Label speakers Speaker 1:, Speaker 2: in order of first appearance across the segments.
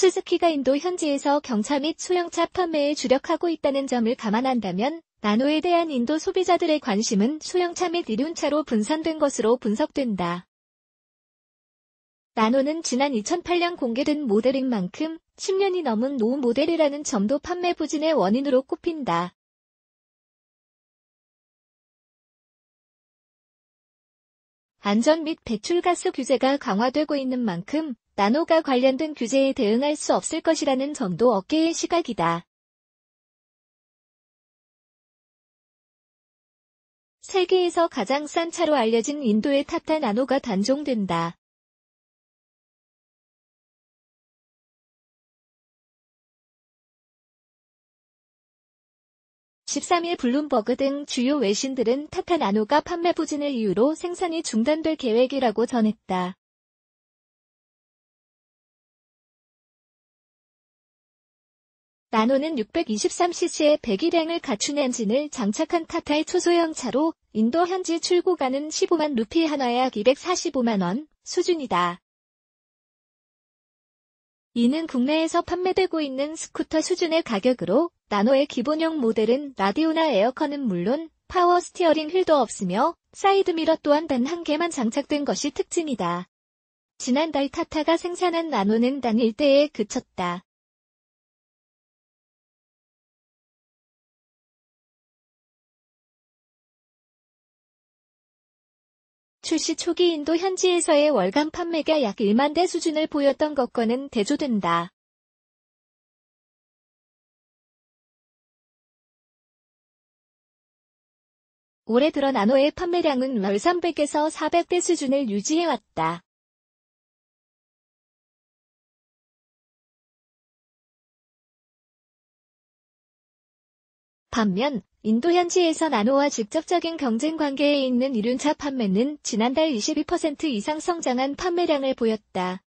Speaker 1: 스즈키가 인도 현지에서 경차 및 소형차 판매에 주력하고 있다는 점을 감안한다면 나노에 대한 인도 소비자들의 관심은 소형차 및 이륜차로 분산된 것으로 분석된다. 나노는 지난 2008년 공개된 모델인 만큼 10년이 넘은 노후 모델이라는 점도 판매 부진의 원인으로 꼽힌다. 안전 및 배출가스 규제가 강화되고 있는 만큼 나노가 관련된 규제에 대응할 수 없을 것이라는 점도 어깨의 시각이다.
Speaker 2: 세계에서 가장 싼 차로 알려진 인도의 타타 나노가 단종된다.
Speaker 1: (13일) 블룸버그 등 주요 외신들은 타타 나노가 판매 부진을 이유로 생산이 중단될 계획이라고 전했다. 나노는 623cc의 배기량을 갖춘 엔진을 장착한 타타의 초소형 차로 인도 현지 출고가는 15만 루피 한화 약 245만원 수준이다. 이는 국내에서 판매되고 있는 스쿠터 수준의 가격으로 나노의 기본형 모델은 라디오나 에어컨은 물론 파워 스티어링 휠도 없으며 사이드미러 또한 단 한 개만 장착된 것이 특징이다. 지난달 타타가 생산한 나노는 단 1대에
Speaker 2: 그쳤다. 출시 초기 인도 현지에서의 월간 판매가 약 1만 대 수준을 보였던 것과는 대조된다. 올해 들어 나노의 판매량은 월 300에서 400대 수준을 유지해왔다. 반면
Speaker 1: 인도 현지에서 나노와 직접적인 경쟁 관계에 있는 이륜차 판매는 지난달 22% 이상 성장한 판매량을 보였다.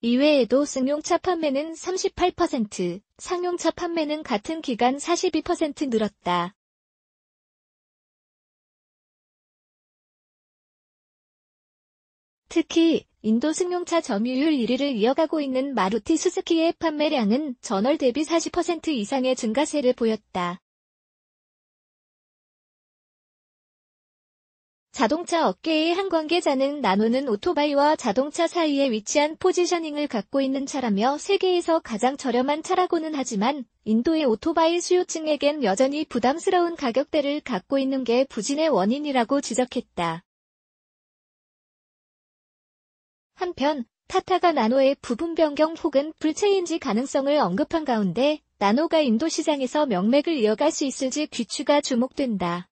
Speaker 2: 이외에도 승용차 판매는 38%, 상용차 판매는 같은 기간 42% 늘었다. 특히
Speaker 1: 인도 승용차 점유율 1위를 이어가고 있는 마루티 수스키의 판매량은 전월 대비 40% 이상의 증가세를 보였다. 자동차 업계의 한 관계자는 나노는 오토바이와 자동차 사이에 위치한 포지셔닝을 갖고 있는 차라며 세계에서 가장 저렴한 차라고는 하지만 인도의 오토바이 수요층에겐 여전히 부담스러운 가격대를 갖고 있는 게 부진의 원인이라고 지적했다. 한편 타타가 나노의 부분 변경 혹은 불체인지 가능성을 언급한 가운데 나노가 인도 시장에서 명맥을 이어갈 수 있을지 귀추가 주목된다.